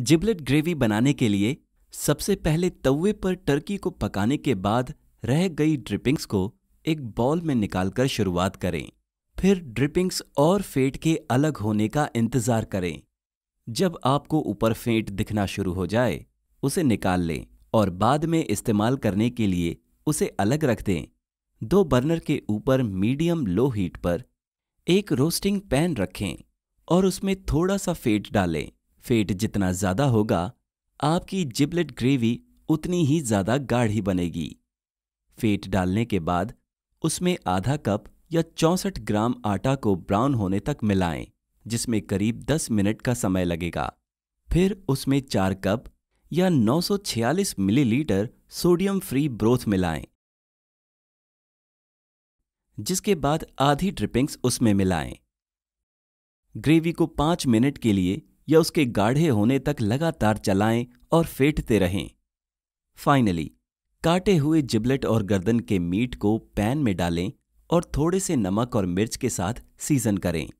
जिबलेट gravy बनाने के लिए सबसे पहले तवे पर टर्की को पकाने के बाद रह गई ड्रिपिंग्स को एक बॉल में निकालकर शुरुआत करें फिर ड्रिपिंग्स और फेट के अलग होने का इंतज़ार करें जब आपको ऊपर फेंट दिखना शुरू हो जाए उसे निकाल लें और बाद में इस्तेमाल करने के लिए उसे अलग रख दें दो बर्नर के ऊपर मीडियम लो हीट पर एक रोस्टिंग पैन रखें और उसमें थोड़ा सा फेट डालें फेट जितना ज्यादा होगा आपकी जिबलेट ग्रेवी उतनी ही ज्यादा गाढ़ी बनेगी फेट डालने के बाद उसमें आधा कप या चौंसठ ग्राम आटा को ब्राउन होने तक मिलाएं, जिसमें करीब 10 मिनट का समय लगेगा फिर उसमें चार कप या 946 मिलीलीटर सोडियम फ्री ब्रोथ मिलाएं, जिसके बाद आधी ड्रिपिंग्स उसमें मिलाएं। ग्रेवी को पांच मिनट के लिए या उसके गाढ़े होने तक लगातार चलाएं और फेंटते रहें फाइनली काटे हुए जिबलेट और गर्दन के मीट को पैन में डालें और थोड़े से नमक और मिर्च के साथ सीजन करें